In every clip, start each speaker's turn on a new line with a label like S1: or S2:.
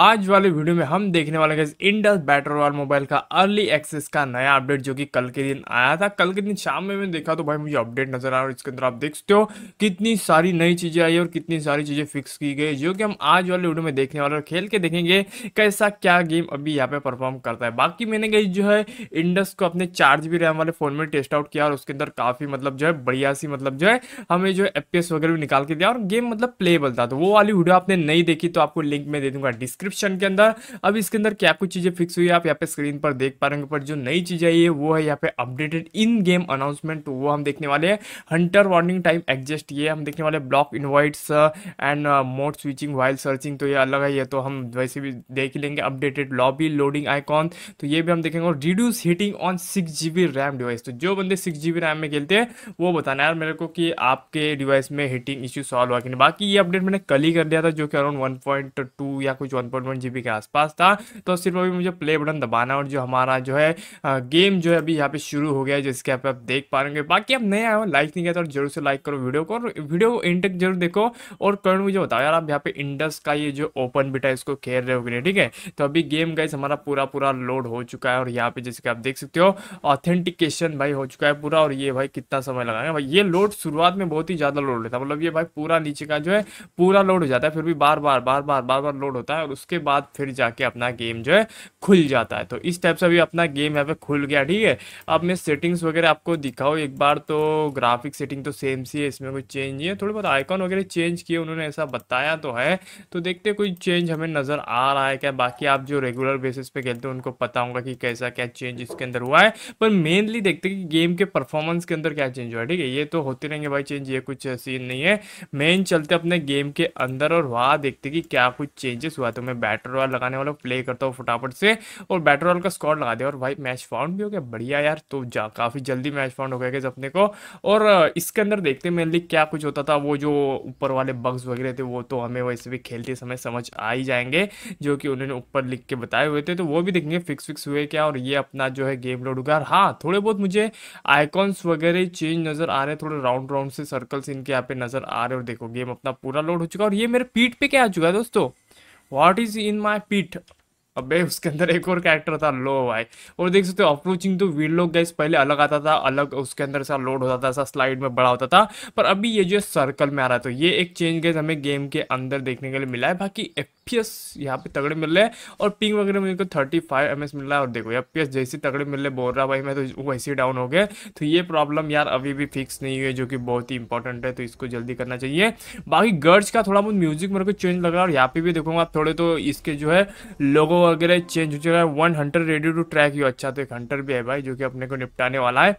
S1: आज वाले वीडियो में हम देखने वाले हैं इंडस बैटर वाल मोबाइल का अर्ली एक्सेस का नया अपडेट जो कि कल के दिन आया था कल के दिन शाम में मैंने देखा तो भाई मुझे अपडेट नजर आ रहा है इसके अंदर आप देख सकते हो कितनी सारी नई चीजें आई और कितनी सारी चीजें फिक्स की गई जो कि हम आज वाले वीडियो में देखने वाले खेल के देखेंगे कैसा क्या गेम अभी यहाँ पे परफॉर्म करता है बाकी मैंने गई जो है इंडस को अपने चार जीबी रैम वाले फोन में टेस्ट आउट किया और उसके अंदर काफी मतलब जो है बढ़िया सी मतलब जो है हमें जो है एफ वगैरह भी निकाल के दिया और गेम मतलब प्लेबल था तो वो वाली वीडियो आपने नहीं देखी तो आपको लिंक में दे दूंगा डिस्क्रिप्ट डिस्क्रिप्शन के अंदर अब इसके अंदर क्या कुछ चीज़ें फिक्स हुई है आप यहाँ पे स्क्रीन पर देख पा रहे पर जो नई चीज़ आई है वो है यहाँ पे अपडेटेड इन गेम अनाउंसमेंट वो हम देखने वाले हैं हंटर वार्निंग टाइम एडजस्ट ये हम देखने वाले block invites and mode switching while searching तो ये अलग है तो हम वैसे भी देख लेंगे अपडेटेड लॉबी लोडिंग आईकॉन तो ये भी हम देखेंगे और reduce heating on six G RAM device तो जो बंदे सिक्स जी रैम में खेलते हैं वो बताना यार मेरे को कि आपके डिवाइस में हीटिंग इश्यू सॉल्व हुआ कि नहीं बाकी ये अपडेट मैंने कल ही कर दिया था जो कि अराउंड वन या कुछ वन पॉइंट जी के आसपास था तो सिर्फ अभी मुझे प्ले बटन दबाना और जो हमारा जो है गेम जो है अभी यहाँ पे शुरू हो गया है जिसके आप देख पा रहे बाकी आप नए आए हो लाइक नहीं किया तो जरूर से लाइक करो वीडियो को और वीडियो को इंटेक जरूर देखो और कर्ण मुझे बताओ यार आप यहाँ पे इंडस का ये जो ओपन बिटा है इसको खेल रहे हो गए ठीक है तो अभी गेम गाइस हमारा पूरा पूरा लोड हो चुका है और यहाँ पे जैसे कि आप देख सकते हो ऑथेंटिकेशन भाई हो चुका है पूरा और ये भाई कितना समय लगाएगा भाई ये लोड शुरुआत में बहुत ही ज़्यादा लोड रहता है मतलब ये भाई पूरा नीचे का जो है पूरा लोड हो जाता है फिर भी बार बार बार बार बार बार लोड होता है और उस उसके बाद फिर जाके अपना गेम जो है खुल जाता है तो इस टाइप से अभी अपना गेम यहाँ पे खुल गया ठीक है अब मैं सेटिंग्स वगैरह आपको दिखाऊँ एक बार तो ग्राफिक सेटिंग तो सेम सी है इसमें कुछ चेंज नहीं है थोड़ी बहुत आइकॉन वगैरह चेंज किए उन्होंने ऐसा बताया तो है तो देखते कोई चेंज हमें नज़र आ रहा है क्या बाकी आप जो रेगुलर बेसिस पे खेलते हो उनको पता होगा कि कैसा क्या चेंज इसके अंदर हुआ है पर मेनली देखते कि गेम के परफॉर्मेंस के अंदर क्या चेंज हुआ है ठीक है ये तो होते रहेंगे भाई चेंज ये कुछ सीन नहीं है मेन चलते अपने गेम के अंदर और वहाँ देखते कि क्या कुछ चेंजेस हुआ तो मैं मैं बैटर रॉयल लगाने वाला प्ले करता हूँ फटाफट से और बैटर वॉल का स्कॉर लगा दिया और भाई मैच फाउंड भी हो गया बढ़िया यार तो जा काफ़ी जल्दी मैच फाउंड हो गया अपने को और इसके अंदर देखते मेनली क्या कुछ होता था वो जो ऊपर वाले बग्स वगैरह थे वो तो हमें वैसे भी खेलते समय समझ आ ही जाएंगे जो कि उन्होंने ऊपर लिख के बताए हुए थे तो वो भी देखेंगे फिक्स फिक्स हुए क्या और ये अपना जो है गेम लोड होगा हाँ थोड़े बहुत मुझे आइकॉन्स वगैरह चेंज नज़र आ रहे हैं थोड़े राउंड राउंड से सर्कल्स इनके यहाँ पे नज़र आ रहे और देखो गेम अपना पूरा लोड हो चुका और ये मेरे पीठ पे क्या आ चुका है दोस्तों what is in my pit अबे उसके अंदर एक और कैरेक्टर था लो भाई और देख सकते हो अप्रोचिंग तो वील लोग गैस पहले अलग आता था अलग उसके अंदर सा लोड होता था सा स्लाइड में बड़ा होता था पर अभी ये जो है सर्कल में आ रहा था तो ये एक चेंज गैस हमें गेम के अंदर देखने के लिए मिला है बाकी एफ पी एस यहाँ पे तगड़े मिल रहे हैं और पिंग वगैरह मुझे को थर्टी फाइव एम एस मिल रहा है और देखो एफ पी एस जैसे तगड़े मिल रहे बोल रहा भाई मैं तो वैसे ही डाउन हो गए तो ये प्रॉब्लम यार अभी भी फिक्स नहीं हुई है जो कि बहुत ही इंपॉर्टेंट है तो इसको जल्दी करना चाहिए बाकी गर्ड्स का थोड़ा बहुत म्यूजिक मेरे को चेंज लग रहा है और यहाँ पे भी देखूंगा थोड़े तो इसके जो है लोगों वगैरह चेंज हो चुका है one hunter ready to track you अच्छा तो एक हंटर भी है भाई जो कि अपने को निपटाने वाला है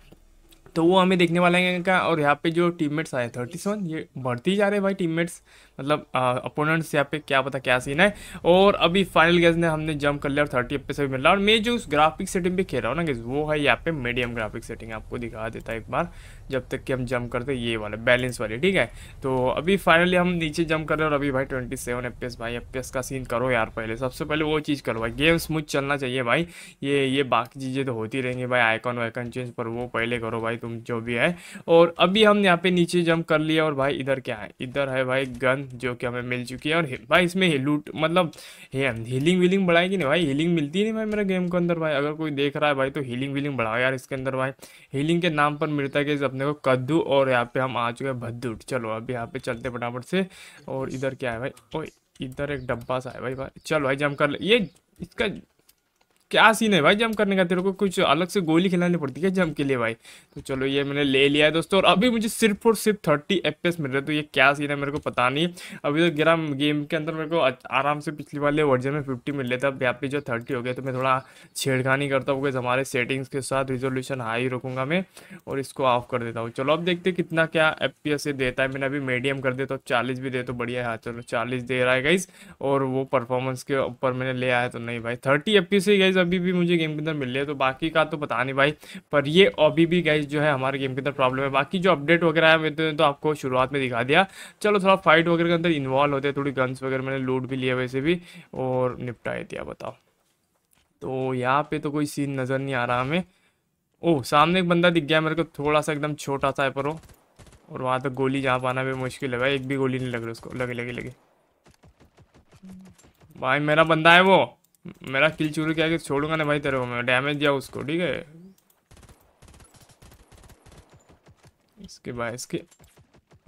S1: तो वो हमें देखने वाला हैं क्या और यहाँ पे जो टीममेट्स आए थर्टी सेवन ये बढ़ती जा रहे हैं भाई टीममेट्स मतलब अपोनेंट्स यहाँ पे क्या पता क्या सीन है और अभी फाइनल गेज ने हमने जंप कर लिया और थर्टी एफ पे मिल रहा और मैं जो उस ग्राफिक सेटिंग पे खेल रहा हूँ ना गेज वो है यहाँ पे मीडियम ग्राफिक सेटिंग आपको दिखा देता है एक बार जब तक कि हम जंप करते ये वाले बैलेंस वाले ठीक है तो अभी फाइनली हम नीचे जंप कर रहे और अभी भाई ट्वेंटी सेवन भाई एफ का सीन करो यार पहले सबसे पहले वो चीज़ करो भाई गेम स्मूथ चलना चाहिए भाई ये ये बाकी चीज़ें तो होती रहेंगी भाई आइकॉन वाइकन चेंज पर वो पहले करो भाई तुम जो भी है और अभी हम यहाँ पे नीचे जंप कर लिया और भाई इधर क्या है इधर है भाई गन जो कि हमें मिल चुकी है और भाई इसमें लूट मतलब हीलिंग वीलिंग बढ़ाएगी नहीं भाई हीलिंग मिलती नहीं भाई मेरा गेम के अंदर भाई अगर कोई देख रहा है भाई तो हीलिंग वीलिंग बढ़ाओ यार इसके अंदर भाई हीलिंग के नाम पर मिलता है कि अपने को कद्दू और यहाँ पे हम आ चुके हैं भद्दूट चलो अभी यहाँ पे चलते फटाफट से और इधर क्या है भाई ओ इधर एक डब्बा सा है भाई भाई चलो भाई जम कर ले ये इसका क्या सीन है भाई जंप करने का तेरे को कुछ अलग से गोली खिलानी पड़ती है जंप के लिए भाई तो चलो ये मैंने ले लिया है दोस्तों और अभी मुझे सिर्फ और सिर्फ थर्टी एफ मिल रहा है तो ये क्या सीन है मेरे को पता नहीं अभी तो गिरा गेम के अंदर मेरे को आराम से पिछले वाले वर्जन में फिफ्टी मिल रहा था अब यहाँ पे जो थर्टी हो गया तो मैं थोड़ा छेड़खानी करता हूँ हमारे सेटिंग्स के साथ रिजोल्यूशन हाई रखूँगा मैं और इसको ऑफ कर देता हूँ चलो अब देखते कितना क्या एफ पी एस देता है मैंने अभी मीडियम कर दिया तो चालीस भी दे तो बढ़िया है हाँ, चलो चालीस दे रहा है गाइज और वो परफॉर्मेंस के ऊपर मैंने ले आया तो नहीं भाई थर्टी एफ पी से गाइज चीज़ अभी भी मुझे गेम के अंदर मिल रही है तो बाकी का तो पता नहीं भाई पर ये अभी भी गाइज जो है हमारे गेम के अंदर प्रॉब्लम है बाकी जो अपडेट वगैरह है मैंने तो-, तो आपको शुरुआत में दिखा दिया चलो थोड़ा फाइट वगैरह के अंदर इन्वॉल्व होते हैं थोड़ी गन्स वगैरह मैंने लूट भी लिया वैसे भी और निपटा दिया बताओ तो यहाँ पे तो कोई सीन नज़र नहीं आ रहा हमें ओह सामने एक बंदा दिख गया मेरे को थोड़ा सा एकदम छोटा सा है पर और वहाँ तक गोली जहाँ पाना भी मुश्किल है भाई एक भी गोली नहीं लग रही उसको लगे लगे लगे भाई मेरा बंदा है वो मेरा किल चूर किया छोड़ूंगा ना भाई तेरे को मैं डैमेज दिया उसको ठीक है इसके भाई इसके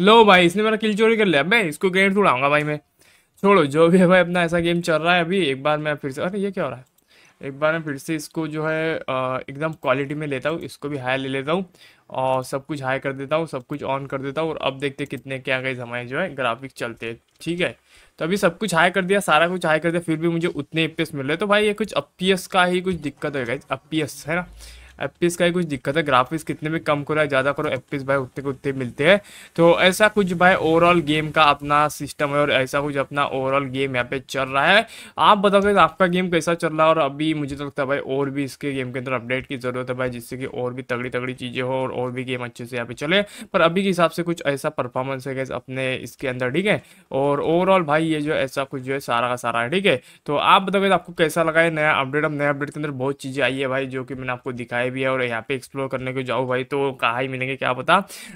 S1: लो भाई इसने मेरा किल चोरी कर लिया मैं इसको ग्रेड उड़ाऊंगा भाई मैं छोड़ो जो भी है भाई अपना ऐसा गेम चल रहा है अभी एक बार मैं फिर से अरे ये क्या हो रहा है एक बार मैं फिर से इसको जो है एकदम क्वालिटी में लेता हूँ इसको भी हाई ले लेता हूँ और सब कुछ हाई कर देता हूँ सब कुछ ऑन कर देता हूँ और अब देखते कितने क्या गए हमारे जो है ग्राफिक्स चलते हैं ठीक है तो अभी सब कुछ हाई कर दिया सारा कुछ हाई कर दिया फिर भी मुझे उतने एपीएस मिल रहे तो भाई ये कुछ अपीएस का ही कुछ दिक्कत होगा अपीएस है ना एप्पीस का ही कुछ दिक्कत है ग्राफिक्स कितने भी कम करो ज़्यादा करो एप्पीस भाई उतने के उतने मिलते हैं तो ऐसा कुछ भाई ओवरऑल गेम का अपना सिस्टम है और ऐसा कुछ अपना ओवरऑल गेम यहाँ पे चल रहा है आप बताओ कि आपका गेम कैसा चल रहा है और अभी मुझे तो लगता है भाई और भी इसके गेम के अंदर अपडेट की ज़रूरत है भाई जिससे कि और भी तगड़ी तगड़ी चीज़ें हो और और भी गेम अच्छे से यहाँ पे चले पर अभी के हिसाब से कुछ ऐसा परफॉर्मेंस है कैसे अपने इसके अंदर ठीक है और ओवरऑल भाई ये जो ऐसा कुछ जो है सारा का सारा है ठीक है तो आप बताओ आपको कैसा लगा है नया अपडेट अब नया अपडेट के अंदर बहुत चीज़ें आई है भाई जो कि मैंने आपको दिखाई भी है और यहाँ पे एक्सप्लोर करने को जाओ भाई तो कहाँ ही मिलेंगे क्या पता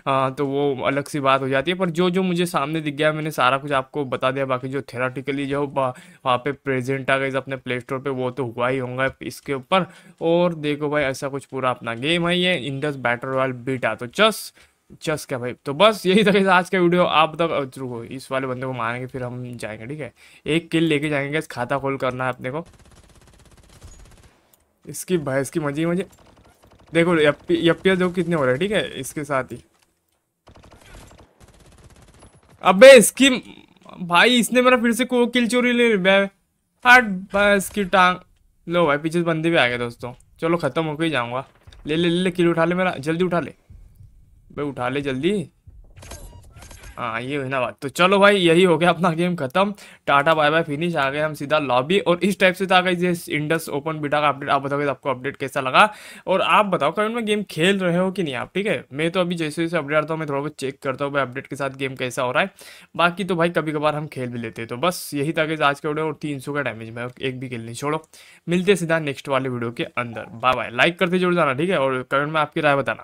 S1: आ, तो वो अलग सी बात हो जाती है पर जो जो मुझे सामने दिख गया मैंने सारा कुछ आपको बता दिया बाकी जो थेराटिकली जो वहाँ पे प्रेजेंट आ गए अपने प्ले स्टोर पर वो तो हुआ ही होगा इसके ऊपर और देखो भाई ऐसा कुछ पूरा अपना गेम है ये इंडस बैटर वाल बीटा तो चस चस क्या भाई तो बस यही था आज का वीडियो आप बताओ रुको इस वाले बंदे को मारेंगे फिर हम जाएंगे ठीक है एक किल लेके जाएंगे खाता खोल करना है अपने को इसकी भैंस की मजे मजे देखो यप्पिया जो कितने हो रहे हैं ठीक है इसके साथ ही अबे इसकी भाई इसने मेरा फिर से को किल चोरी ले ली हट बस की टांग लो भाई पीछे बंदे भी आ गए दोस्तों चलो खत्म होकर ही जाऊंगा ले ले ले किल उठा ले मेरा जल्दी उठा ले भाई उठा ले जल्दी हाँ ये है ना बात तो चलो भाई यही हो गया अपना गेम खत्म टाटा बाय बाय फिनिश आ गए हम सीधा लॉबी और इस टाइप से तो आगे गई इंडस ओपन बीटा का अपडेट आप बताओगे तो आपको अपडेट कैसा लगा और आप बताओ कमेंट में गेम खेल रहे हो कि नहीं आप ठीक है मैं तो अभी जैसे जैसे अपडेट आता हूँ मैं थोड़ा बहुत चेक करता हूँ भाई अपडेट के साथ गेम कैसा हो रहा है बाकी तो भाई कभी कभार हम खेल भी लेते तो बस यही था कि आज के वीडियो और तीन का डैमेज में और एक भी खेल नहीं छोड़ो मिलते सीधा नेक्स्ट वाले वीडियो के अंदर बाय बाय लाइक करते जरूर जाना ठीक है और कमेंट में आपकी राय बताना